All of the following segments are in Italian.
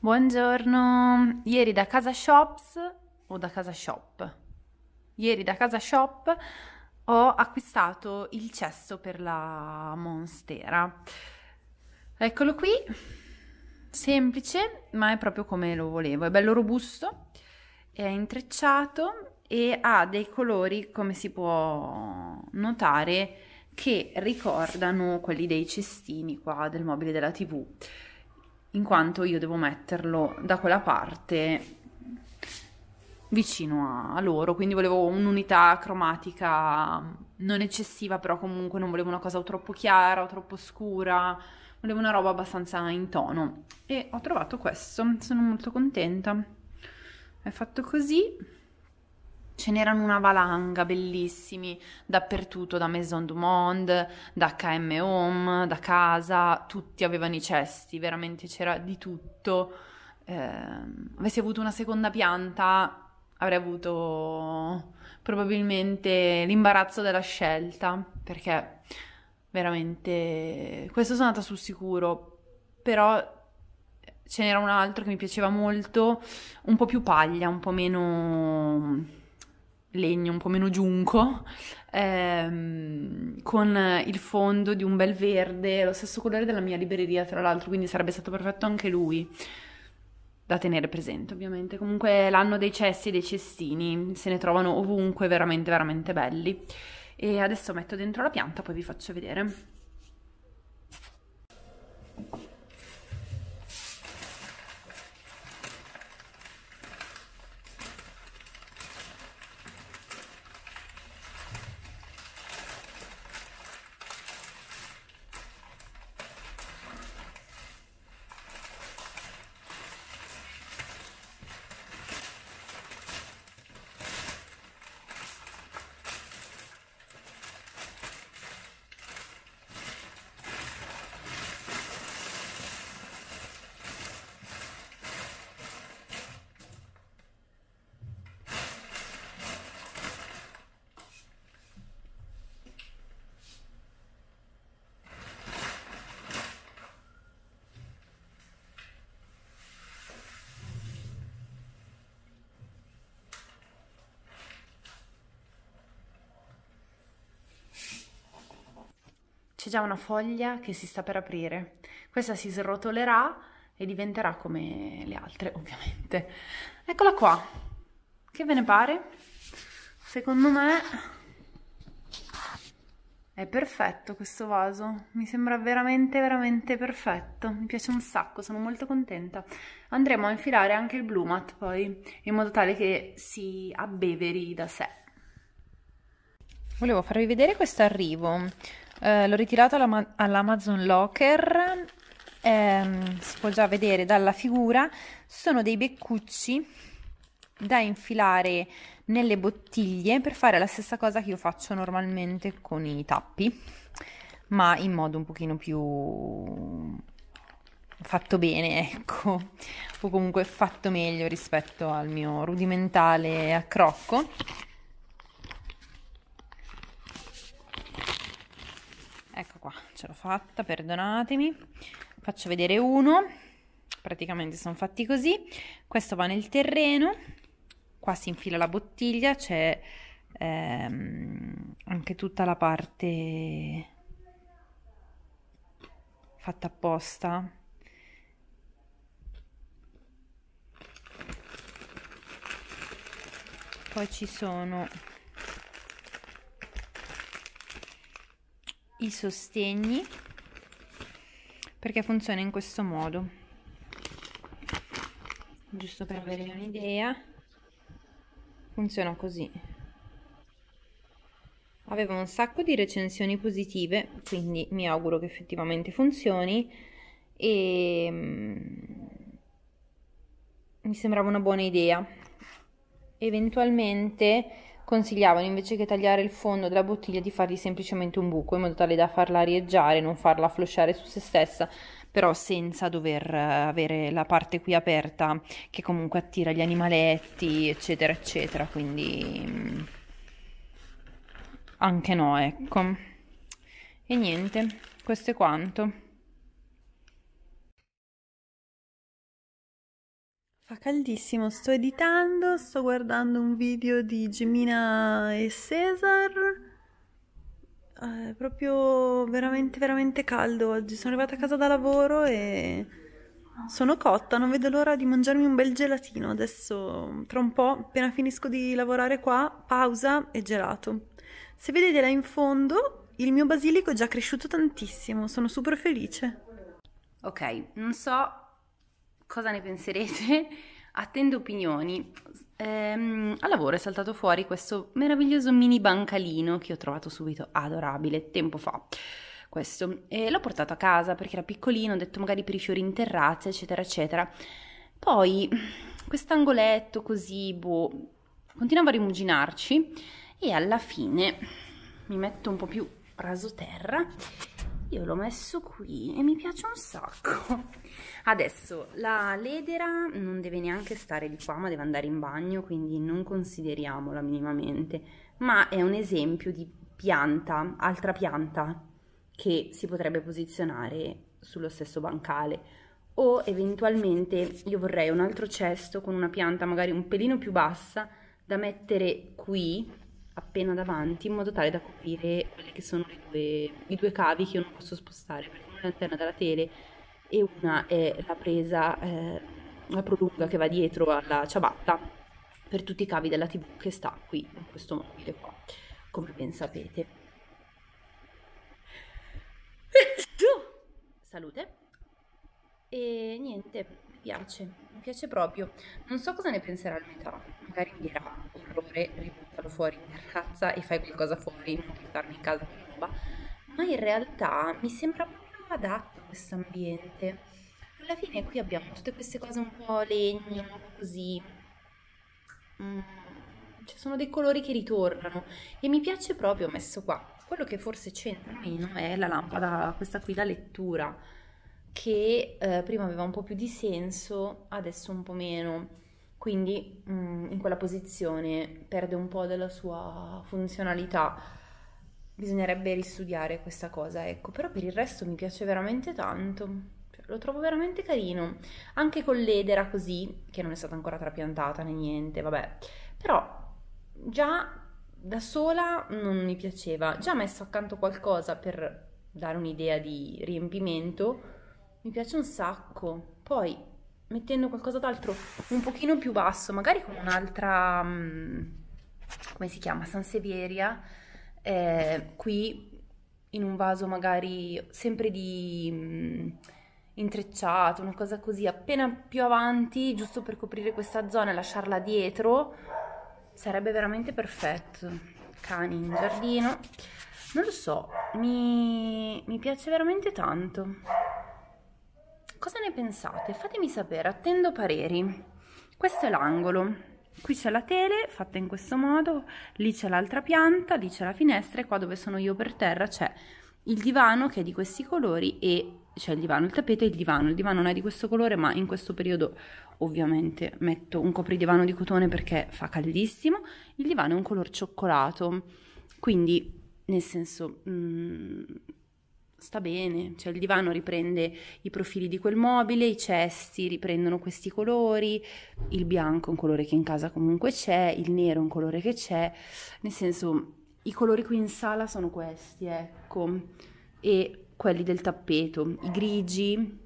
Buongiorno, ieri da casa shops o da casa shop? Ieri da casa shop ho acquistato il cesso per la monstera. Eccolo qui, semplice ma è proprio come lo volevo, è bello robusto, è intrecciato e ha dei colori come si può notare che ricordano quelli dei cestini qua del mobile della tv in quanto io devo metterlo da quella parte vicino a loro, quindi volevo un'unità cromatica mm, non eccessiva, però comunque non volevo una cosa troppo chiara o troppo scura, volevo una roba abbastanza in tono e ho trovato questo, sono molto contenta. È fatto così Ce n'erano una valanga bellissimi dappertutto, da Maison du Monde, da HM Home, da casa, tutti avevano i cesti, veramente c'era di tutto. Eh, avessi avuto una seconda pianta, avrei avuto probabilmente l'imbarazzo della scelta, perché veramente questo sono andata sul sicuro, però ce n'era un altro che mi piaceva molto, un po' più paglia, un po' meno legno, un po' meno giunco, ehm, con il fondo di un bel verde, lo stesso colore della mia libreria tra l'altro, quindi sarebbe stato perfetto anche lui da tenere presente ovviamente. Comunque l'anno dei cessi e dei cestini, se ne trovano ovunque, veramente veramente belli. E adesso metto dentro la pianta, poi vi faccio vedere. c'è già una foglia che si sta per aprire. Questa si srotolerà e diventerà come le altre, ovviamente. Eccola qua. Che ve ne pare? Secondo me è perfetto questo vaso. Mi sembra veramente, veramente perfetto. Mi piace un sacco, sono molto contenta. Andremo a infilare anche il Blumat poi, in modo tale che si abbeveri da sé. Volevo farvi vedere questo arrivo. Eh, l'ho ritirato alla, all'Amazon Locker, ehm, si può già vedere dalla figura, sono dei beccucci da infilare nelle bottiglie per fare la stessa cosa che io faccio normalmente con i tappi, ma in modo un pochino più fatto bene, ecco, o comunque fatto meglio rispetto al mio rudimentale accrocco. ce l'ho fatta, perdonatemi. Faccio vedere uno, praticamente sono fatti così. Questo va nel terreno, qua si infila la bottiglia, c'è ehm, anche tutta la parte fatta apposta. Poi ci sono i sostegni perché funziona in questo modo giusto per avere un'idea funziona così aveva un sacco di recensioni positive quindi mi auguro che effettivamente funzioni e mm, mi sembrava una buona idea eventualmente consigliavano invece che tagliare il fondo della bottiglia di fargli semplicemente un buco in modo tale da farla arieggiare, non farla flosciare su se stessa, però senza dover eh, avere la parte qui aperta che comunque attira gli animaletti, eccetera, eccetera. Quindi mm, anche no, ecco. E niente, questo è quanto. caldissimo, sto editando, sto guardando un video di Gemina e Cesar. È eh, proprio veramente, veramente caldo oggi. Sono arrivata a casa da lavoro e sono cotta, non vedo l'ora di mangiarmi un bel gelatino. Adesso, tra un po', appena finisco di lavorare qua, pausa e gelato. Se vedete là in fondo, il mio basilico è già cresciuto tantissimo, sono super felice. Ok, non so cosa ne penserete? Attendo opinioni. Ehm, al lavoro è saltato fuori questo meraviglioso mini bancalino che ho trovato subito adorabile tempo fa. Questo. E l'ho portato a casa perché era piccolino, ho detto magari per i fiori in terrazza, eccetera, eccetera. Poi quest'angoletto così, boh, continuavo a rimuginarci e alla fine mi metto un po' più raso terra io l'ho messo qui e mi piace un sacco adesso la ledera non deve neanche stare di qua ma deve andare in bagno quindi non consideriamola minimamente ma è un esempio di pianta altra pianta che si potrebbe posizionare sullo stesso bancale o eventualmente io vorrei un altro cesto con una pianta magari un pelino più bassa da mettere qui appena davanti in modo tale da coprire quelli che sono due, i due cavi che io non posso spostare perché una è l'interno della tele e una è la presa, eh, la prolunga che va dietro alla ciabatta per tutti i cavi della tv che sta qui in questo mobile qua come ben sapete salute e niente piace, mi piace proprio. Non so cosa ne penserà il metà, magari mi dirà orrore, ributtalo fuori in terrazza e fai qualcosa fuori, non portarmi in casa di roba, ma in realtà mi sembra proprio adatto questo ambiente. Alla fine qui abbiamo tutte queste cose un po' legno, così... Mm. Ci cioè, sono dei colori che ritornano e mi piace proprio messo qua. Quello che forse c'entra meno è la lampada, questa qui, la lettura che eh, prima aveva un po' più di senso, adesso un po' meno. Quindi mh, mm, in quella posizione perde un po' della sua funzionalità. Bisognerebbe ristudiare questa cosa, ecco. Però per il resto mi piace veramente tanto. Cioè, lo trovo veramente carino. Anche con l'edera così, che non è stata ancora trapiantata né niente, vabbè. Però già da sola non mi piaceva. Già messo accanto qualcosa per dare un'idea di riempimento mi piace un sacco. Poi mettendo qualcosa d'altro un pochino più basso, magari con un'altra, mm, come si chiama, Sansevieria, eh, qui in un vaso magari sempre di mh, mm, intrecciato, una cosa così, appena più avanti, giusto per coprire questa zona e lasciarla dietro, sarebbe veramente perfetto. Cani in giardino, non lo so, mi, mi piace veramente tanto. Cosa ne pensate? Fatemi sapere, attendo pareri. Questo è l'angolo. Qui c'è la tele fatta in questo modo, lì c'è l'altra pianta, lì c'è la finestra e qua dove sono io per terra c'è il divano che è di questi colori e c'è il divano, il tappeto e il divano. Il divano non è di questo colore, ma in questo periodo ovviamente metto un copridivano di cotone perché fa caldissimo. Il divano è un color cioccolato, quindi nel senso mh, mm, sta bene, cioè il divano riprende i profili di quel mobile, i cesti riprendono questi colori, il bianco è un colore che in casa comunque c'è, il nero è un colore che c'è, nel senso i colori qui in sala sono questi, ecco, e quelli del tappeto, i grigi,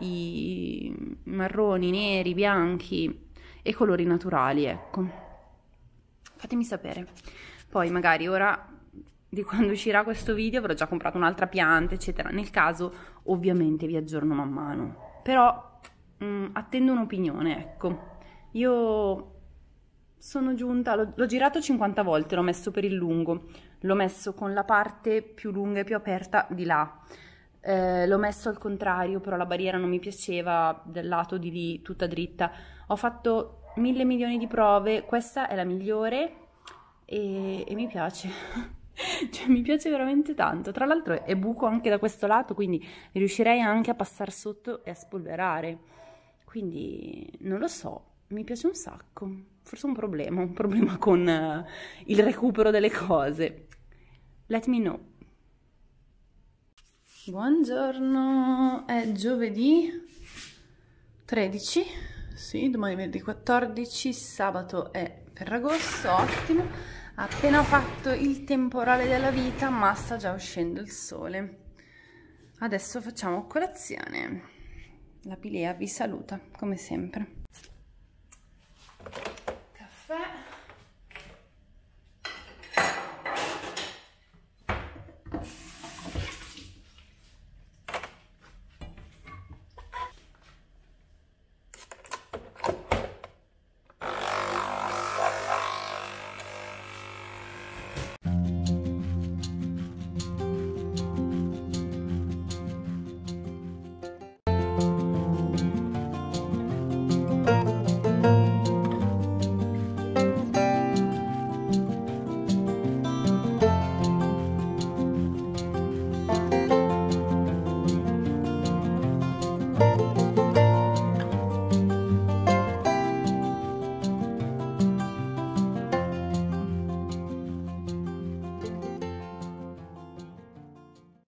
i marroni, i neri, i bianchi e colori naturali, ecco. Fatemi sapere. Poi magari ora di quando uscirà questo video avrò già comprato un'altra pianta, eccetera. Nel caso, ovviamente, vi aggiorno man mano. Però mh, mm, attendo un'opinione, ecco. Io sono giunta, l'ho girato 50 volte, l'ho messo per il lungo, l'ho messo con la parte più lunga e più aperta di là, eh, l'ho messo al contrario, però la barriera non mi piaceva del lato di lì tutta dritta. Ho fatto mille milioni di prove, questa è la migliore e, e mi piace. cioè mi piace veramente tanto tra l'altro è buco anche da questo lato quindi riuscirei anche a passare sotto e a spolverare quindi non lo so mi piace un sacco forse un problema un problema con uh, il recupero delle cose let me know buongiorno è giovedì 13 sì domani è venerdì 14 sabato è per ferragosto ottimo appena fatto il temporale della vita ma sta già uscendo il sole adesso facciamo colazione la pilea vi saluta come sempre